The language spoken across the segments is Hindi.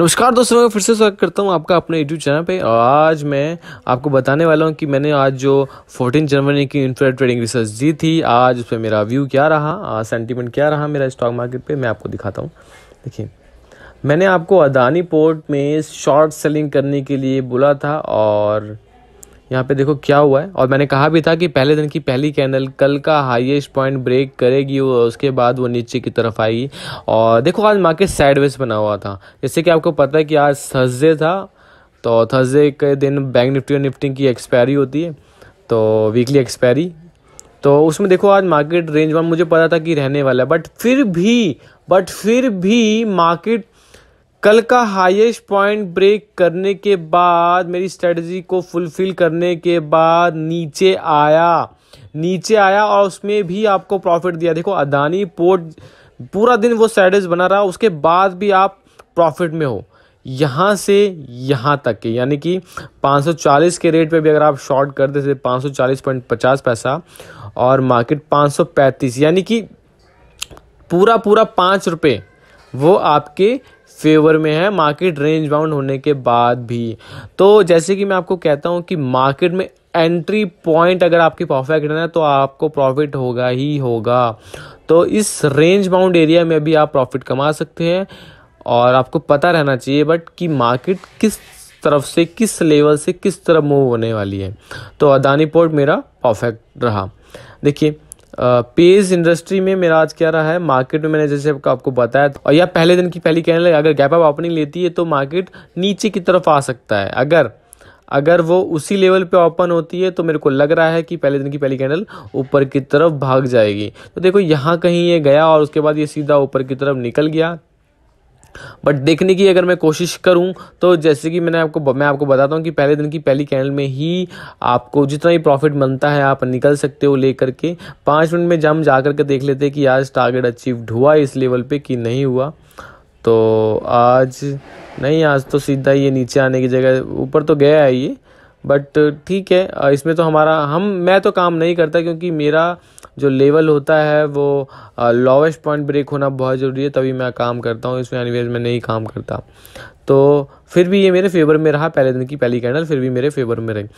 नमस्कार दोस्तों मैं फिर से स्वागत करता हूँ आपका अपने यूट्यूब चैनल पे और आज मैं आपको बताने वाला हूँ कि मैंने आज जो 14 जनवरी की इन्फ्रा ट्रेडिंग रिसर्च दी थी आज उस पर मेरा व्यू क्या रहा सेंटीमेंट क्या रहा मेरा स्टॉक मार्केट पे मैं आपको दिखाता हूँ देखिए मैंने आपको अदानी पोर्ट में शॉर्ट सेलिंग करने के लिए बोला था और यहाँ पे देखो क्या हुआ है और मैंने कहा भी था कि पहले दिन की पहली कैंडल कल का हाईएस्ट पॉइंट ब्रेक करेगी और उसके बाद वो नीचे की तरफ आएगी और देखो आज मार्केट साइडवेज बना हुआ था जैसे कि आपको पता है कि आज थर्सडे था तो थर्सडे के दिन बैंक निफ्टी और निफ्टी की एक्सपायरी होती है तो वीकली एक्सपायरी तो उसमें देखो आज मार्केट रेंज वन मुझे पता था कि रहने वाला है बट फिर भी बट फिर भी मार्केट कल का हाईएस्ट पॉइंट ब्रेक करने के बाद मेरी स्ट्रेटजी को फुलफिल करने के बाद नीचे आया नीचे आया और उसमें भी आपको प्रॉफिट दिया देखो अदानी पोर्ट पूरा दिन वो स्ट्रेटेज बना रहा उसके बाद भी आप प्रॉफिट में हो यहाँ से यहाँ तक के यानी कि 540 के रेट पे भी अगर आप शॉर्ट कर देते पाँच सौ पैसा और मार्केट 535 यानी कि पूरा पूरा पाँच रुपये वो आपके फेवर में है मार्केट रेंज बाउंड होने के बाद भी तो जैसे कि मैं आपको कहता हूँ कि मार्केट में एंट्री पॉइंट अगर आपकी परफेक्ट है तो आपको प्रॉफिट होगा ही होगा तो इस रेंज बाउंड एरिया में भी आप प्रॉफिट कमा सकते हैं और आपको पता रहना चाहिए बट कि मार्केट किस तरफ से किस लेवल से किस तरफ मूव होने वाली है तो अदानी पोर्ट मेरा परफेक्ट रहा देखिए पेज इंडस्ट्री में मेरा आज क्या रहा है मार्केट में मैंने जैसे आपको बताया और या पहले दिन की पहली कहने लगे अगर गैप अप ओपनिंग लेती है तो मार्केट नीचे की तरफ आ सकता है अगर अगर वो उसी लेवल पे ओपन होती है तो मेरे को लग रहा है कि पहले दिन की पहली कैंडल ऊपर की तरफ भाग जाएगी तो देखो यहाँ कहीं ये गया और उसके बाद ये सीधा ऊपर की तरफ निकल गया बट देखने की अगर मैं कोशिश करूं तो जैसे कि मैंने आपको मैं आपको बताता हूं कि पहले दिन की पहली कैंडल में ही आपको जितना ही प्रॉफिट बनता है आप निकल सकते हो लेकर के पाँच मिनट में जम जा करके देख लेते कि आज टारगेट अचीव्ड हुआ इस लेवल पे कि नहीं हुआ तो आज नहीं आज तो सीधा ये नीचे आने की जगह ऊपर तो गया है ये बट uh, ठीक है इसमें तो हमारा हम मैं तो काम नहीं करता क्योंकि मेरा जो लेवल होता है वो लोवेस्ट पॉइंट ब्रेक होना बहुत ज़रूरी है तभी मैं काम करता हूँ इसमें एनीवेज मैं नहीं काम करता तो फिर भी ये मेरे फेवर में रहा पहले दिन की पहली कैंडल फिर भी मेरे फेवर में रही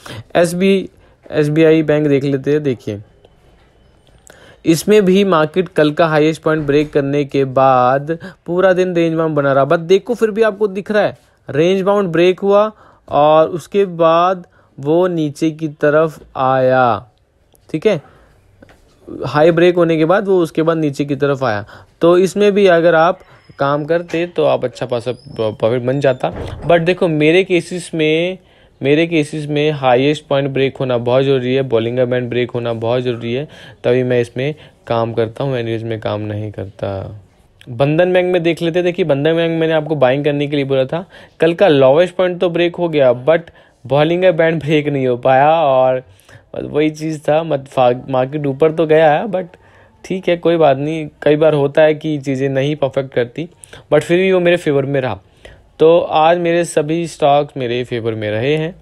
S B S B I bank देख लेते हैं देखिए इसमें भी मार्केट कल का हाईएस्ट पॉइंट ब्रेक करने के बाद पूरा दिन रेंज बाउंड बना रहा बट देखो फिर भी आपको दिख रहा है रेंज बाउंड ब्रेक हुआ और उसके बाद वो नीचे की तरफ आया ठीक है हाई ब्रेक होने के बाद वो उसके बाद नीचे की तरफ आया तो इसमें भी अगर आप काम करते तो आप अच्छा पासा प्रॉफिट बन जाता बट देखो मेरे केसेस में मेरे केसेस में हाईएस्ट पॉइंट ब्रेक होना बहुत ज़रूरी है बॉलिंग बैंड ब्रेक होना बहुत ज़रूरी है तभी मैं इसमें काम करता हूँ एनरेज में काम नहीं करता बंधन बैंक में देख लेते देखिए बंधन बैंक मैंने आपको बाइंग करने के लिए बोला था कल का लोवेस्ट पॉइंट तो ब्रेक हो गया बट बॉलिंग का बैंड ब्रेक नहीं हो पाया और वही चीज़ था मत मार्केट ऊपर तो गया है बट ठीक है कोई बात नहीं कई बार होता है कि चीज़ें नहीं परफेक्ट करती बट फिर भी वो मेरे फेवर में रहा तो आज मेरे सभी स्टॉक्स मेरे फेवर में रहे हैं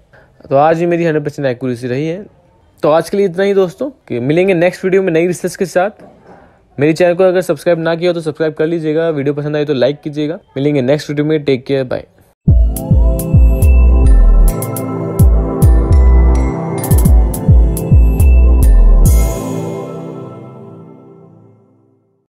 तो आज ही मेरी हंड्रेड परसेंट एक्यूरेसी रही है तो आज के लिए इतना ही दोस्तों कि मिलेंगे नेक्स्ट वीडियो में नई रिसर्च के साथ मेरे चैनल को अगर सब्सक्राइब ना किया तो सब्सक्राइब कर लीजिएगा वीडियो पसंद आई तो लाइक कीजिएगा मिलेंगे नेक्स्ट वीडियो में टेक केयर बाय